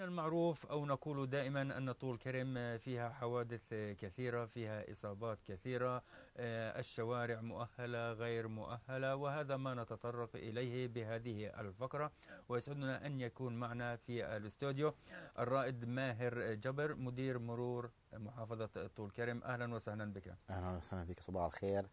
من المعروف أو نقول دائما أن طول كرم فيها حوادث كثيرة فيها إصابات كثيرة آه، الشوارع مؤهلة غير مؤهلة وهذا ما نتطرق إليه بهذه الفقرة ويسعدنا أن يكون معنا في الاستوديو الرائد ماهر جبر مدير مرور محافظة طول كرم أهلا وسهلا بك أهلا وسهلا بك صباح الخير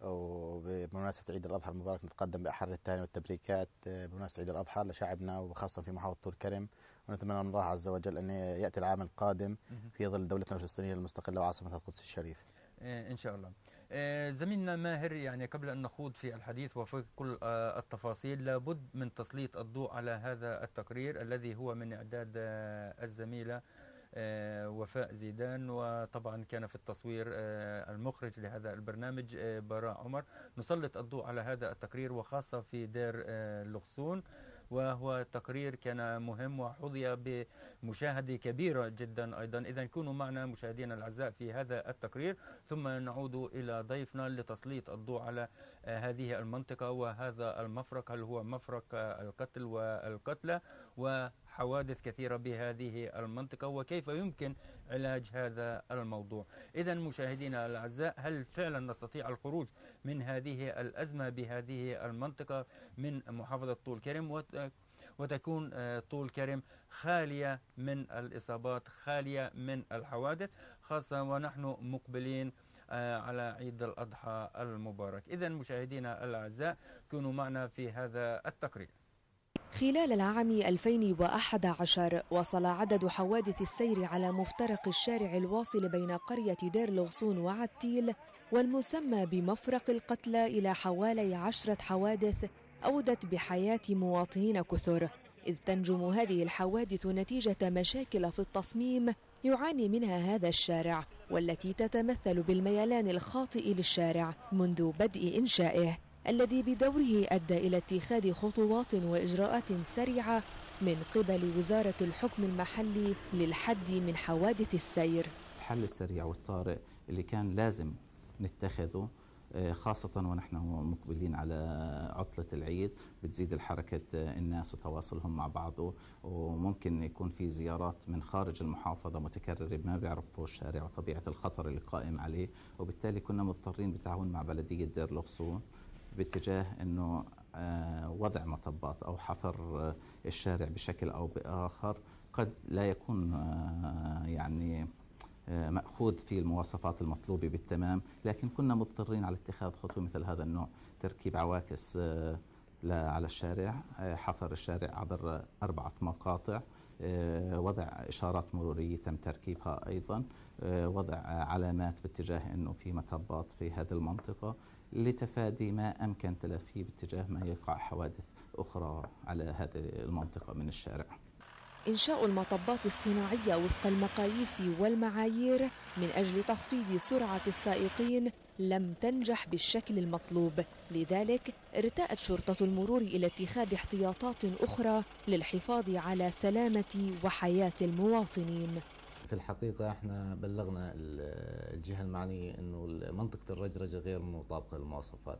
وبمناسبة عيد الأضحى المبارك نتقدم بأحر التهاني والتبريكات آه، بمناسبة عيد الأضحى لشعبنا وخاصة في محافظة طول كرم ونتمنى من الله عز وجل أن يأتي العام القادم في ظل دولتنا الفلسطينية المستقلة وعاصمتها القدس الشريف إيه، إن شاء الله إيه، زميلنا ماهر يعني قبل أن نخوض في الحديث وفي كل آه، التفاصيل لابد من تسليط الضوء على هذا التقرير الذي هو من إعداد آه، الزميلة آه، وفاء زيدان وطبعا كان في التصوير المخرج لهذا البرنامج براء عمر نسلط الضوء على هذا التقرير وخاصة في دير الغصون وهو تقرير كان مهم وحظي بمشاهدة كبيرة جدا أيضا إذا كونوا معنا مشاهدينا الأعزاء في هذا التقرير ثم نعود إلى ضيفنا لتسليط الضوء على هذه المنطقة وهذا المفرق هل هو مفرق القتل والقتلى و حوادث كثيرة بهذه المنطقة وكيف يمكن علاج هذا الموضوع إذا مشاهدينا الأعزاء هل فعلا نستطيع الخروج من هذه الأزمة بهذه المنطقة من محافظة طول كرم وتكون آه، طول كرم خالية من الإصابات خالية من الحوادث خاصة ونحن مقبلين آه، على عيد الأضحى المبارك إذا مشاهدينا الأعزاء كونوا معنا في هذا التقرير خلال العام 2011 وصل عدد حوادث السير على مفترق الشارع الواصل بين قرية دير لغصون وعتيل والمسمى بمفرق القتلى إلى حوالي عشرة حوادث أودت بحياة مواطنين كثر إذ تنجم هذه الحوادث نتيجة مشاكل في التصميم يعاني منها هذا الشارع والتي تتمثل بالميلان الخاطئ للشارع منذ بدء إنشائه الذي بدوره أدى إلى اتخاذ خطوات وإجراءات سريعة من قبل وزارة الحكم المحلي للحد من حوادث السير الحل السريع والطارئ اللي كان لازم نتخذه آه، خاصة ونحن مقبلين على عطلة العيد بتزيد الحركة آه، الناس وتواصلهم مع بعضه وممكن يكون في زيارات من خارج المحافظة متكررة ما بيعرفوا الشارع وطبيعة الخطر اللي قائم عليه وبالتالي كنا مضطرين بالتعاون مع بلدية دير الأقصون باتجاه انه آه، وضع مطبات او حفر آه، الشارع بشكل او باخر قد لا يكون آه، يعني ماخوذ في المواصفات المطلوبه بالتمام لكن كنا مضطرين على اتخاذ خطوه مثل هذا النوع تركيب عواكس لا على الشارع حفر الشارع عبر أربعة مقاطع وضع إشارات مرورية تم تركيبها أيضا وضع علامات باتجاه أنه في مطبات في هذه المنطقة لتفادي ما أمكن تلافيه باتجاه ما يقع حوادث أخرى على هذه المنطقة من الشارع إنشاء المطبات الصناعية وفق المقاييس والمعايير من أجل تخفيض سرعة السائقين لم تنجح بالشكل المطلوب لذلك ارتأت شرطة المرور إلى اتخاذ احتياطات أخرى للحفاظ على سلامة وحياة المواطنين في الحقيقة احنا بلغنا الجهة المعنية انه منطقة الرجرجة غير مطابقة للمواصفات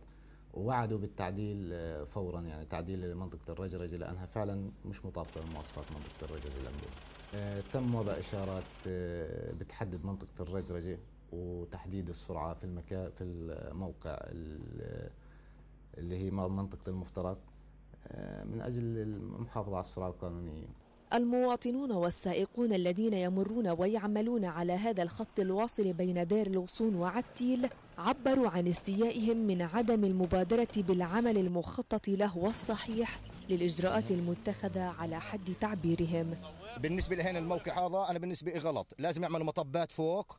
ووعدوا بالتعديل آه، فورا يعني تعديل منطقة الرجرجة لأنها فعلا مش مطابقة للمواصفات منطقة الرجرجة الأمريكية آه، تم وضع إشارات آه، بتحدد منطقة الرجرجة وتحديد السرعة في المكان في الموقع اللي هي منطقة المفترق من أجل المحافظة على السرعة القانونية المواطنون والسائقون الذين يمرون ويعملون على هذا الخط الواصل بين دير الوصون وعتيل عبروا عن استيائهم من عدم المبادرة بالعمل المخطط له والصحيح للإجراءات المتخذة على حد تعبيرهم بالنسبة لهنا الموقع هذا أنا بالنسبة لي غلط لازم يعملوا مطبات فوق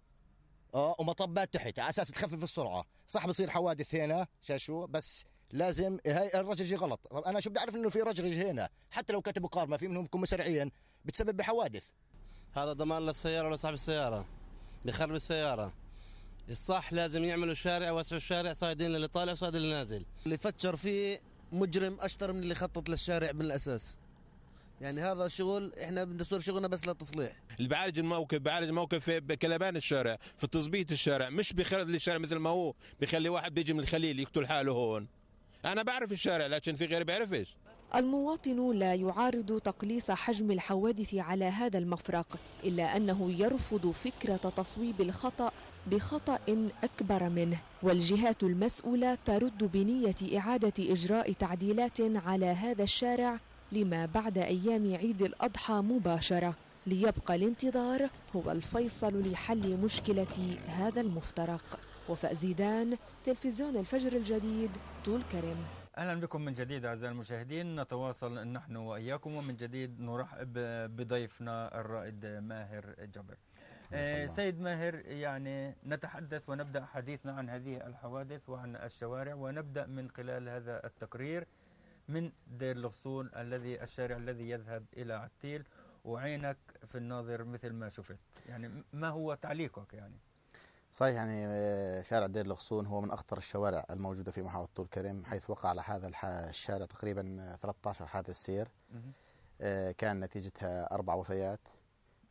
آه ومطبات تحت على أساس تخفف السرعة صح بصير حوادث هنا شاشو بس لازم هاي الرجج غلط انا شو بدي اعرف انه في رجرج هنا حتى لو كتبوا ما في منهم بكونوا مسرعين بتسبب بحوادث هذا ضمان للسياره ولا صاحب السياره بخرب السياره الصح لازم يعملوا شارع وسعوا الشارع صايدين للي طالع وصايدين اللي نازل اللي فكر فيه مجرم اشطر من اللي خطط للشارع من الاساس يعني هذا شغل احنا بندستور شغلنا بس للتصليح اللي بعالج الموقف بعالج الموقف في بكلبان الشارع في تظبيط الشارع مش بخلي الشارع مثل ما هو بخلي واحد بيجي من الخليل يقتل حاله هون أنا بعرف الشارع لكن في غيري بيعرفش المواطن لا يعارض تقليص حجم الحوادث على هذا المفرق إلا أنه يرفض فكرة تصويب الخطأ بخطأ أكبر منه والجهات المسؤولة ترد بنية إعادة إجراء تعديلات على هذا الشارع لما بعد أيام عيد الأضحى مباشرة ليبقى الانتظار هو الفيصل لحل مشكلة هذا المفترق وفاء زيدان تلفزيون الفجر الجديد طول كرم اهلا بكم من جديد اعزائي المشاهدين نتواصل نحن واياكم ومن جديد نرحب بضيفنا الرائد ماهر جبر آه، سيد ماهر يعني نتحدث ونبدا حديثنا عن هذه الحوادث وعن الشوارع ونبدا من خلال هذا التقرير من دير الغصون الذي الشارع الذي يذهب الى عتيل وعينك في الناظر مثل ما شفت يعني ما هو تعليقك يعني صحيح يعني آه، شارع دير الغصون هو من أخطر الشوارع الموجودة في محافظة طول كرم حيث وقع على هذا الشارع تقريبا 13 آه، حادث سير آه، كان نتيجتها أربع وفيات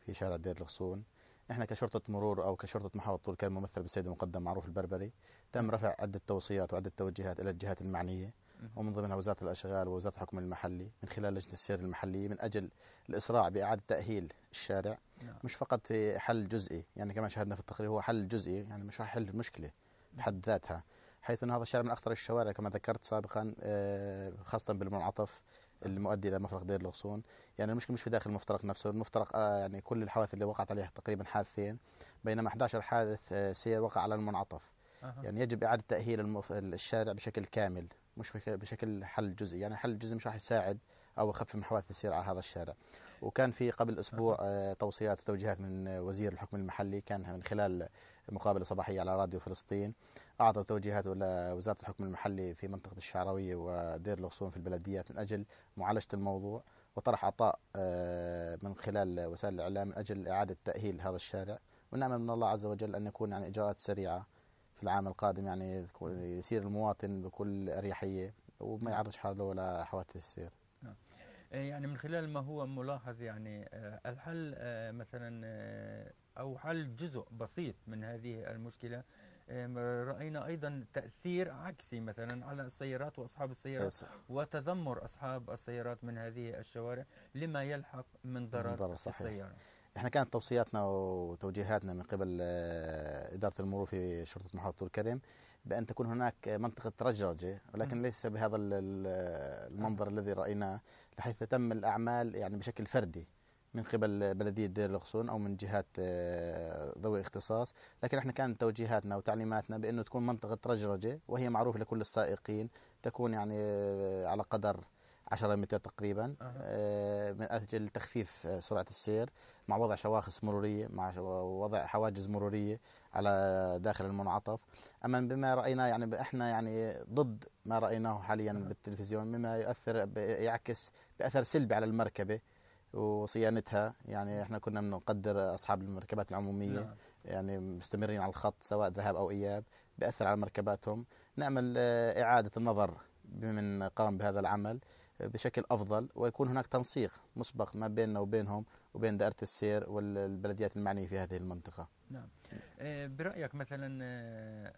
في شارع دير الغصون احنا كشرطة مرور او كشرطة محافظة طول كرم ممثل بالسيد المقدم معروف البربري تم رفع عدة توصيات وعدة توجيهات الى الجهات المعنية ومن ضمنها وزارة الأشغال ووزارة الحكم المحلي من خلال لجنة السير المحلية من أجل الإسراع بإعادة تأهيل الشارع نعم. مش فقط في حل جزئي يعني كما شاهدنا في التقرير هو حل جزئي يعني مش راح يحل المشكلة بحد ذاتها حيث أن هذا الشارع من أخطر الشوارع كما ذكرت سابقا آه، خاصة بالمنعطف المؤدي الى مفرق دير الغصون يعني المشكله مش في داخل المفترق نفسه المفترق آه، يعني كل الحوادث اللي وقعت عليها تقريبا حادثين بينما 11 حادث آه، سير وقع على المنعطف أه. يعني يجب اعاده تاهيل المف... الشارع بشكل كامل مش بشكل حل جزئي يعني حل جزئي مش راح يساعد او يخفف من حوادث السير على هذا الشارع وكان في قبل اسبوع آه، توصيات وتوجيهات من وزير الحكم المحلي كان من خلال مقابله صباحيه على راديو فلسطين اعطى توجيهات لوزاره الحكم المحلي في منطقه الشعراويه ودير الغصون في البلديات من اجل معالجه الموضوع وطرح عطاء آه، من خلال وسائل الاعلام من اجل اعاده تاهيل هذا الشارع ونامل من الله عز وجل ان يكون يعني اجراءات سريعه في العام القادم يعني يسير المواطن بكل أريحية وما يعرض حاله ولا حوادث السير نعم. إيه، يعني من خلال ما هو ملاحظ يعني آه، الحل آه، مثلا آه، أو حل جزء بسيط من هذه المشكلة راينا ايضا تاثير عكسي مثلا على السيارات واصحاب السيارات صح. وتذمر اصحاب السيارات من هذه الشوارع لما يلحق من ضرر, من ضرر صحيح. السياره احنا كانت توصياتنا وتوجيهاتنا من قبل آه، اداره المرور في شرطه محافظه طول كرم بان تكون هناك منطقه رجرجه ولكن ليس بهذا المنظر آه. الذي رايناه بحيث تم الاعمال يعني بشكل فردي من قبل بلديه دير الغصون او من جهات آه، ذوي اختصاص لكن احنا كانت توجيهاتنا وتعليماتنا بانه تكون منطقه رجرجه وهي معروفه لكل السائقين تكون يعني على قدر 10 متر تقريبا أه. من اجل تخفيف آه، سرعه السير مع وضع شواخص مروريه مع وضع حواجز مروريه على داخل المنعطف اما بما راينا يعني احنا يعني ضد ما رايناه حاليا أه. بالتلفزيون مما يؤثر يعكس باثر سلبي على المركبه وصيانتها يعني احنا كنا بنقدر اصحاب المركبات العموميه نعم. يعني مستمرين على الخط سواء ذهاب او اياب بأثر على مركباتهم نعمل آه، اعاده النظر بمن قام بهذا العمل بشكل أفضل ويكون هناك تنسيق مسبق ما بيننا وبينهم وبين دائرة السير والبلديات المعنية في هذه المنطقة نعم إيه، برأيك مثلا آه،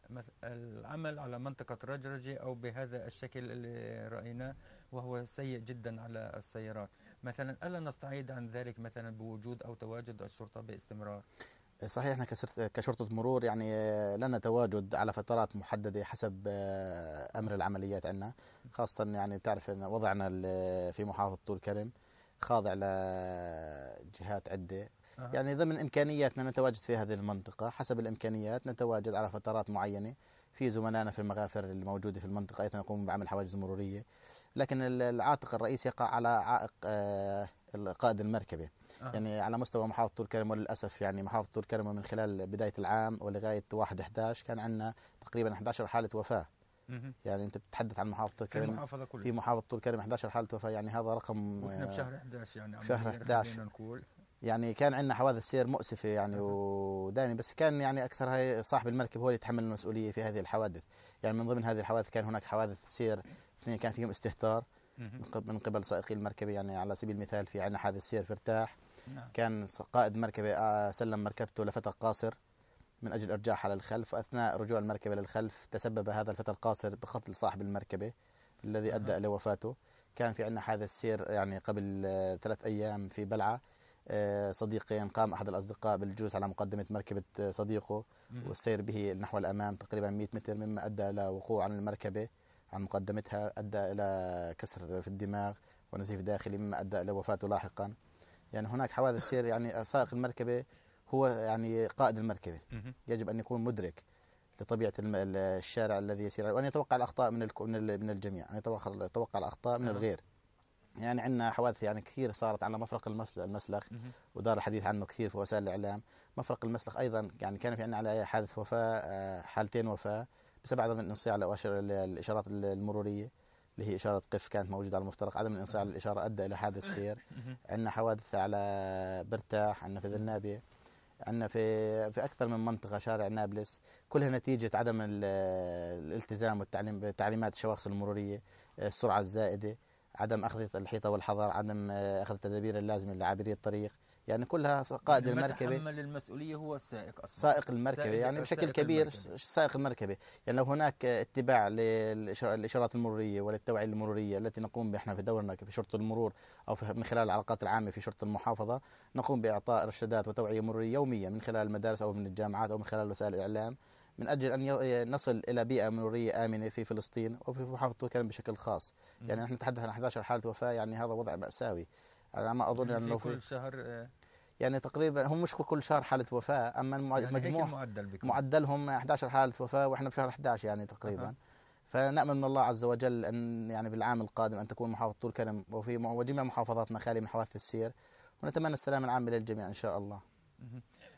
العمل على منطقة رجرجي أو بهذا الشكل اللي رأيناه وهو سيء جدا على السيارات مثلا ألا نستعيد عن ذلك مثلا بوجود أو تواجد الشرطة باستمرار صحيح احنا كشرطه مرور يعني آه، لنا تواجد على فترات محدده حسب آه، امر العمليات عندنا خاصه يعني بتعرف ان وضعنا في محافظه طول كرم خاضع لجهات عده يعني ضمن امكانياتنا نتواجد في هذه المنطقه حسب الامكانيات نتواجد على فترات معينه في زملائنا في المغافر الموجوده في المنطقه ايضا يقومون بعمل حواجز مروريه لكن العاتق الرئيسي يقع على عائق آه، قائد المركبه آه. يعني على مستوى محافظه طول كرم وللاسف يعني محافظه طول كرم من خلال بدايه العام ولغايه 1 11 كان عندنا تقريبا 11 حاله وفاه يعني انت بتتحدث عن محافظه طول كرم في المحافظه كلها في محافظه طول كرم 11 حاله وفاه يعني هذا رقم واحنا بشهر آه، 11 يعني شهر 11 نقول يعني كان عندنا حوادث سير مؤسفه يعني ودائما بس كان يعني اكثر هي صاحب المركب هو اللي يتحمل المسؤوليه في هذه الحوادث يعني من ضمن هذه الحوادث كان هناك حوادث سير اثنين كان فيهم استهتار من قبل سائقي المركبة يعني على سبيل المثال في عنا حادث سير في ارتاح نعم. كان قائد مركبة آه، سلم مركبته لفتى قاصر من أجل إرجاعها للخلف وأثناء رجوع المركبة للخلف تسبب هذا الفتى القاصر بقتل صاحب المركبة الذي أدى لوفاته كان في عنا حادث سير يعني قبل آه، ثلاث أيام في بلعة آه، صديقين قام أحد الأصدقاء بالجلوس على مقدمة مركبة صديقه والسير به نحو الأمام تقريبا 100 متر مما أدى الى وقوع عن المركبة عن مقدمتها أدى إلى كسر في الدماغ ونزيف داخلي مما أدى إلى وفاته لاحقا يعني هناك حوادث سير يعني سائق المركبة هو يعني قائد المركبة يجب أن يكون مدرك لطبيعة الشارع الذي يسير عليه وأن يتوقع الأخطاء من من الجميع أن يتوقع الأخطاء من نعم. الغير يعني عندنا حوادث يعني كثير صارت على مفرق المسلخ ودار الحديث عنه كثير في وسائل الإعلام مفرق المسلخ أيضا يعني كان في عندنا على حادث وفاة آه، حالتين وفاة بسبب عدم الانصياع لأواشر الإشارات المرورية اللي هي إشارة قف كانت موجودة على المفترق عدم الانصياع للإشارة أدى إلى حادث السير عندنا حوادث على برتاح عندنا في ذنابية عندنا في في اكثر من منطقه شارع نابلس كلها نتيجه عدم الالتزام والتعليم بتعليمات الشواخص المروريه السرعه الزائده عدم اخذ الحيطه والحذر عدم آه، اخذ التدابير اللازمه لعابري الطريق يعني كلها يعني قائد المركبه يتحمل المسؤوليه هو السائق اصلا سائق المركبه سائق يعني بشكل سائق كبير المركبة. سائق المركبه يعني لو هناك اتباع للاشارات المروريه وللتوعيه المروريه التي نقوم بها احنا في دورنا في شرطه المرور او من خلال العلاقات العامه في شرطه المحافظه نقوم باعطاء ارشادات وتوعيه مروريه يوميه من خلال المدارس او من الجامعات او من خلال وسائل الاعلام من اجل ان نصل الى بيئه مروريه امنه في فلسطين وفي محافظه الكرم بشكل خاص يعني نحن نتحدث عن 11 حاله وفاه يعني هذا وضع ماساوي على ما اظن يعني, لو في كل شهر آه. يعني تقريبا هم مش كل شهر حاله وفاه اما المجموع يعني معدل معدلهم 11 حاله وفاه واحنا بشهر 11 يعني تقريبا أه. فنامل من الله عز وجل ان يعني بالعام القادم ان تكون محافظه طول كرم وفي وجميع محافظاتنا خاليه من حوادث السير ونتمنى السلام العام للجميع ان شاء الله.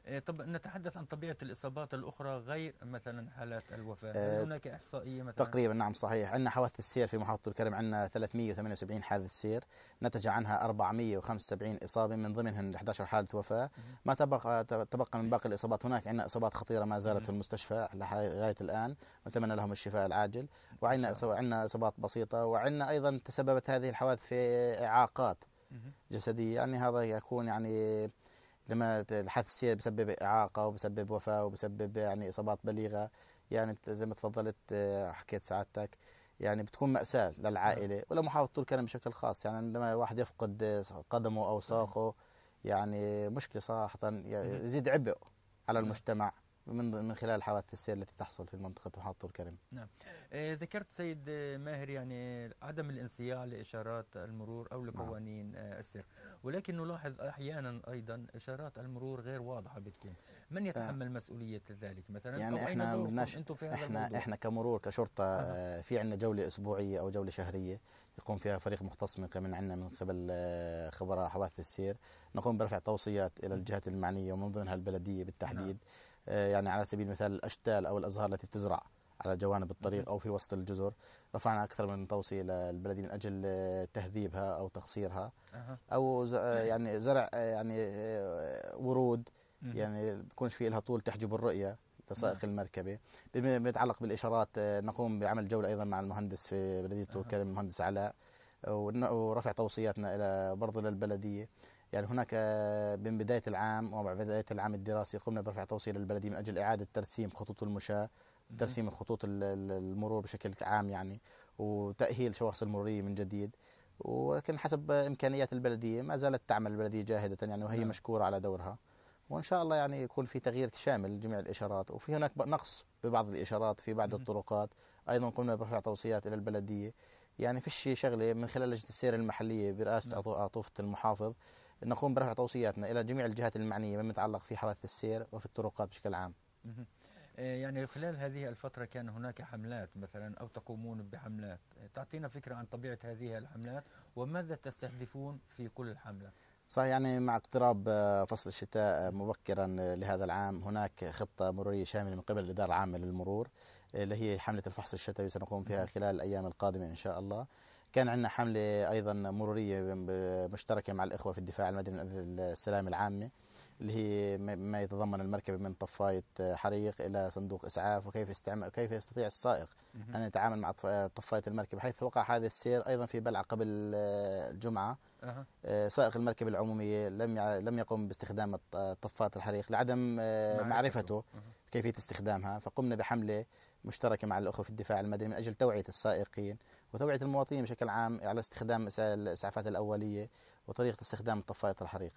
آه، طب نتحدث عن طبيعه الاصابات الاخرى غير مثلا حالات الوفاه، هل آه، هناك احصائيه مثلا؟ تقريبا نعم صحيح، عندنا حوادث السير في محافظه الكرم عندنا 378 حادث سير، نتج عنها 475 اصابه من ضمنهم 11 حاله وفاه، ما تبقى تبقى من باقي الاصابات هناك عندنا اصابات خطيره ما زالت في المستشفى لغايه الان، نتمنى لهم الشفاء العاجل، وعندنا عندنا اصابات بسيطه، وعندنا ايضا تسببت هذه الحوادث في اعاقات جسديه يعني هذا يكون يعني لما الحادث السير بسبب إعاقة وبسبب وفاة وبسبب يعني إصابات بليغة يعني زي ما تفضلت آه، حكيت سعادتك يعني بتكون مأساة للعائلة نعم. ولا محافظة طول الكلام بشكل خاص يعني عندما واحد يفقد آه، قدمه أو نعم. ساقه يعني مشكلة صراحة يعني يزيد عبء على المجتمع من من خلال حوادث السير التي تحصل في منطقه محطه الكرم. نعم. آه، ذكرت سيد ماهر يعني عدم الانصياع لاشارات المرور او نعم. لقوانين نعم. آه، السير، ولكن نلاحظ احيانا ايضا اشارات المرور غير واضحه بتكون، من يتحمل ف... آه. مسؤوليه ذلك مثلا؟ يعني احنا بدناش انتم في هذا احنا الموضوع؟ احنا كمرور كشرطه آه. في عندنا جوله اسبوعيه او جوله شهريه يقوم فيها فريق مختص من من عندنا من قبل خبراء حوادث السير، نقوم برفع توصيات الى الجهات المعنيه ومن ضمنها البلديه بالتحديد. نعم. آه، يعني على سبيل المثال الأشتال أو الأزهار التي تزرع على جوانب الطريق أو في وسط الجزر رفعنا أكثر من توصية إلى من أجل تهذيبها أو تقصيرها أو آه، يعني زرع آه، يعني ورود يعني بكونش في لها طول تحجب الرؤية لسائق نعم. المركبة بما يتعلق بالإشارات نقوم بعمل جولة أيضا مع المهندس في بلدية طول كرم المهندس علاء ورفع توصياتنا إلى برضه للبلدية يعني هناك آه، من بداية العام ومع بداية العام الدراسي قمنا برفع توصيل البلدي من أجل إعادة ترسيم خطوط المشاة ترسيم خطوط المرور بشكل عام يعني وتأهيل شواخص المرورية من جديد ولكن حسب إمكانيات البلدية ما زالت تعمل البلدية جاهدة يعني وهي نعم. مشكورة على دورها وإن شاء الله يعني يكون في تغيير شامل لجميع الإشارات وفي هناك نقص ببعض الإشارات في بعض الطرقات أيضا قمنا برفع توصيات إلى البلدية يعني فيش شغلة من خلال لجنة السير المحلية برئاسة نعم. عطوفة المحافظ نقوم برفع توصياتنا إلى جميع الجهات المعنية مما يتعلق في حوادث السير وفي الطرقات بشكل عام إيه، يعني خلال هذه الفترة كان هناك حملات مثلا أو تقومون بحملات تعطينا فكرة عن طبيعة هذه الحملات وماذا تستهدفون في كل حملة صحيح يعني مع اقتراب آه، فصل الشتاء آه، مبكرا آه، لهذا العام هناك خطة مرورية شاملة من قبل الإدارة العامة للمرور اللي هي حملة الفحص الشتوي سنقوم فيها خلال الأيام القادمة إن شاء الله كان عندنا حملة أيضا مرورية مشتركة مع الإخوة في الدفاع المدني السلام العامة اللي هي ما يتضمن المركبة من طفاية آه، حريق إلى صندوق إسعاف وكيف استعمال كيف يستطيع السائق أن يتعامل مع آه، طفاية المركبة حيث وقع هذا السير أيضا في بلعة قبل آه، الجمعة سائق المركبة العمومية لم لم يقم باستخدام طفاية الحريق لعدم معرفته كيفية استخدامها فقمنا بحملة مشتركة مع الأخوة في الدفاع المدني من أجل توعية السائقين وتوعية المواطنين بشكل عام على استخدام الإسعافات الأولية وطريقة استخدام آه، طفايات الحريق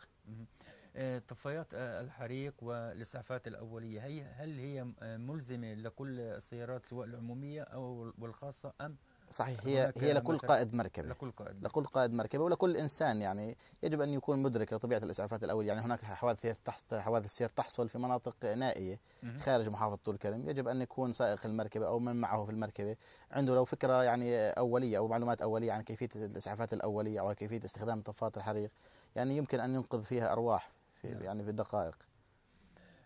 آه، طفايات الحريق والإسعافات الأولية هي هل هي آه، ملزمة لكل السيارات سواء العمومية أو والخاصة أم صحيح هي هي لكل قائد مركبة لكل قائد لكل قائد مركبة ولكل إنسان يعني يجب أن يكون مدرك لطبيعة الإسعافات الأولية يعني هناك حوادث تحصل حوادث سير تحصل في مناطق نائية خارج محافظة طول كرم يجب أن يكون سائق المركبة أو من معه في المركبة عنده لو فكرة يعني أولية أو معلومات أولية عن كيفية الإسعافات الأولية أو كيفية استخدام طفات الحريق يعني يمكن أن ينقذ فيها أرواح في نعم. يعني في دقائق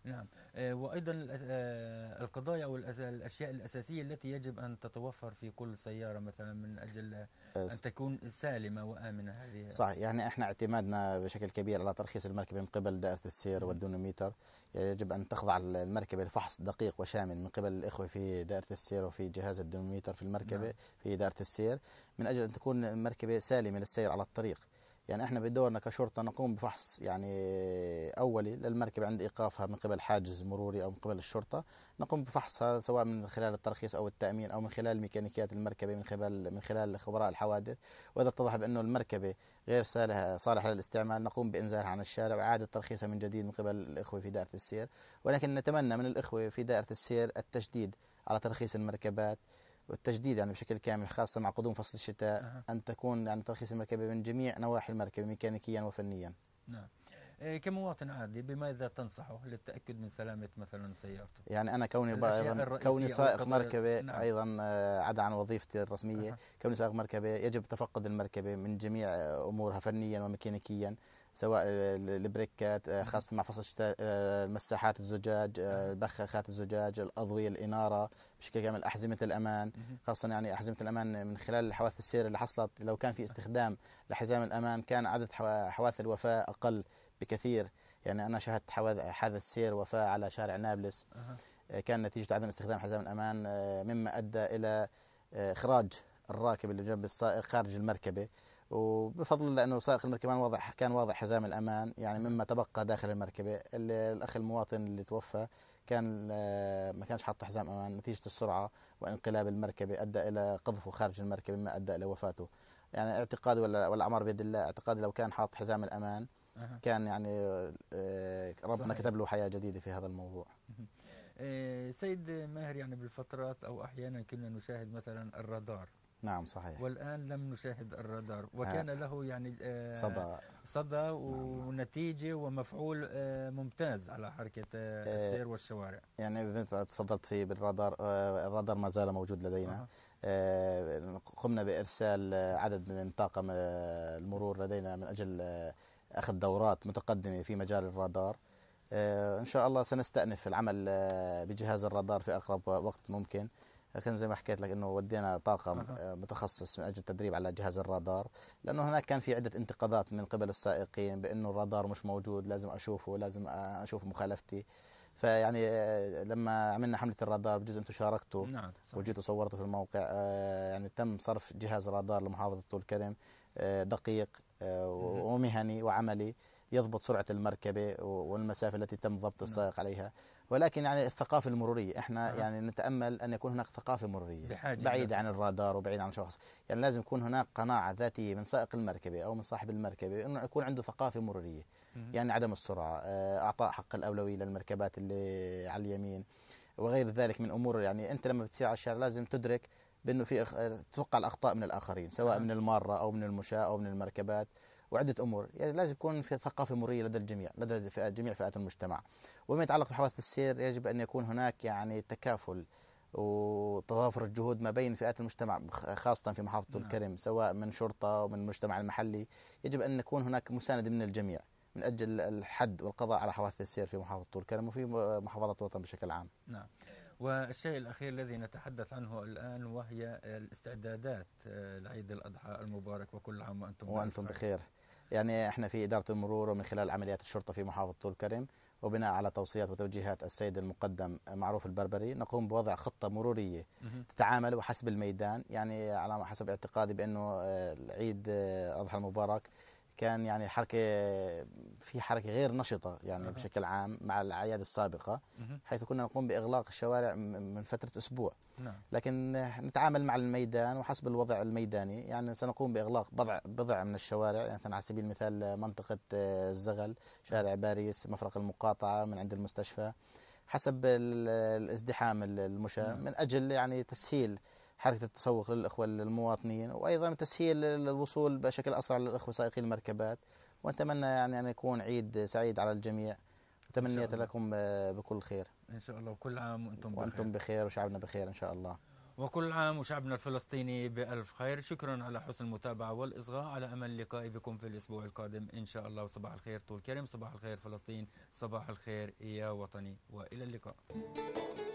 نعم آه، وأيضا آه، القضايا أو الأشياء الأساسية التي يجب أن تتوفر في كل سيارة مثلا من أجل أن تكون سالمة وآمنة هذه صحيح يعني إحنا اعتمادنا بشكل كبير على ترخيص المركبة من قبل دائرة السير والدونوميتر يجب أن تخضع المركبة لفحص دقيق وشامل من قبل الإخوة في دائرة السير وفي جهاز الدونوميتر في المركبة نعم. في دائرة السير من أجل أن تكون المركبة سالمة للسير على الطريق يعني احنا بدورنا كشرطه نقوم بفحص يعني اولي للمركب عند ايقافها من قبل حاجز مروري او من قبل الشرطه نقوم بفحصها سواء من خلال الترخيص او التامين او من خلال ميكانيكيات المركبه من خلال من خلال خبراء الحوادث واذا اتضح بانه المركبه غير صالحه صالحه للاستعمال نقوم بانزالها عن الشارع واعاده ترخيصها من جديد من قبل الاخوه في دائره السير ولكن نتمنى من الاخوه في دائره السير التشديد على ترخيص المركبات والتجديد يعني بشكل كامل خاصة مع قدوم فصل الشتاء أه. أن تكون يعني ترخيص المركبة من جميع نواحي المركبة ميكانيكيا وفنيا نعم إيه، كمواطن عادي بماذا تنصحه للتاكد من سلامه مثلا سيارته؟ يعني انا كوني ايضا كوني سائق مركبه نعم. ايضا آه، عدا عن وظيفتي الرسميه، أه. كوني سائق مركبه يجب تفقد المركبه من جميع آه، امورها فنيا وميكانيكيا، سواء البريكات آه، خاصة مع فصل الشتاء آه، مساحات الزجاج آه، بخاخات الزجاج الأضوية الإنارة بشكل كامل أحزمة الأمان خاصة يعني أحزمة الأمان من خلال حوادث السير اللي حصلت لو كان في استخدام لحزام الأمان كان عدد حوادث الوفاة أقل بكثير يعني أنا شاهدت حادث سير وفاة على شارع نابلس كان نتيجة عدم استخدام حزام الأمان مما أدى إلى إخراج الراكب اللي جنب السائق خارج المركبة وبفضل لانه سائق المركبه واضح كان واضح حزام الامان يعني نعم. مما تبقى داخل المركبه الاخ المواطن اللي توفى كان آه، ما كانش حاط حزام امان نتيجه السرعه وانقلاب المركبه ادى الى قذفه خارج المركبه مما ادى الى وفاته يعني اعتقادي ولا والامر بيد الله اعتقادي لو كان حاط حزام الامان كان يعني آه، ربنا كتب له حياه جديده في هذا الموضوع آه، سيد ماهر يعني بالفترات او احيانا كنا نشاهد مثلا الرادار نعم صحيح والآن لم نشاهد الرادار وكان آه، له يعني آه، صدى صدى نعم، نعم. ونتيجة ومفعول آه، ممتاز على حركة السير والشوارع يعني تفضلت فيه بالرادار الرادار ما زال موجود لدينا قمنا بإرسال عدد من طاقم المرور لدينا من أجل أخذ دورات متقدمة في مجال الرادار إن شاء الله سنستأنف العمل بجهاز الرادار في أقرب وقت ممكن لكن زي ما حكيت لك انه ودينا طاقم آه، متخصص من اجل التدريب على جهاز الرادار لانه هناك كان في عده انتقادات من قبل السائقين بانه الرادار مش موجود لازم اشوفه لازم اشوف مخالفتي فيعني آه، لما عملنا حمله الرادار بجزء انتم شاركتوا نعم وجيت وصورته في الموقع آه، يعني تم صرف جهاز رادار لمحافظه طول كرم دقيق ومهني وعملي يضبط سرعه المركبه والمسافه التي تم ضبط نعم. السائق عليها ولكن يعني الثقافة المرورية احنا آه. يعني نتأمل أن يكون هناك ثقافة مرورية بحاجة بعيدة عن الرادار وبعيدة عن شخص يعني لازم يكون هناك قناعة ذاتية من سائق المركبة أو من صاحب المركبة أنه يكون عنده ثقافة مرورية مم. يعني عدم السرعة آه، أعطاء حق الأولوية للمركبات اللي على اليمين وغير ذلك من أمور يعني أنت لما بتسير على الشارع لازم تدرك بأنه في آه، تتوقع الأخطاء من الآخرين سواء آه. من المارة أو من المشاة أو من المركبات وعدة أمور يعني لازم يكون في ثقافة مرية لدى الجميع لدى فئة جميع فئات المجتمع وما يتعلق بحوادث السير يجب أن يكون هناك يعني تكافل وتضافر الجهود ما بين فئات المجتمع خاصة في محافظة نعم. الكرم سواء من شرطة ومن المجتمع المحلي يجب أن يكون هناك مساندة من الجميع من أجل الحد والقضاء على حوادث السير في محافظة الكرم وفي محافظة الوطن بشكل عام نعم والشيء الأخير الذي نتحدث عنه الآن وهي الاستعدادات آه، لعيد الأضحى المبارك وكل عام وأنتم بخير وأنتم بخير يعني احنا في إدارة المرور ومن خلال عمليات الشرطة في محافظة طول كرم وبناء على توصيات وتوجيهات السيد المقدم معروف البربري نقوم بوضع خطة مرورية تتعامل وحسب الميدان يعني على حسب اعتقادي بأنه آه، العيد آه، أضحى المبارك كان يعني الحركة في حركة غير نشطة يعني أه. بشكل عام مع الأعياد السابقة أه. حيث كنا نقوم بإغلاق الشوارع من فترة أسبوع نعم. لكن نتعامل مع الميدان وحسب الوضع الميداني يعني سنقوم بإغلاق بضع, بضع من الشوارع يعني مثلا على سبيل المثال منطقة آه، الزغل شارع باريس مفرق المقاطعة من عند المستشفى حسب الازدحام المشى نعم. من أجل يعني تسهيل حركة التسوق للإخوة المواطنين وأيضا تسهيل الوصول بشكل أسرع للإخوة سائقي المركبات ونتمنى يعني أن يكون عيد سعيد على الجميع وتمنيت لكم آه، بكل خير إن شاء الله وكل عام وأنتم بخير وأنتم بخير وشعبنا بخير إن شاء الله وكل عام وشعبنا الفلسطيني بألف خير شكرا على حسن المتابعة والإصغاء على أمل لقائي بكم في الأسبوع القادم إن شاء الله وصباح الخير طول كريم صباح الخير فلسطين صباح الخير يا وطني وإلى اللقاء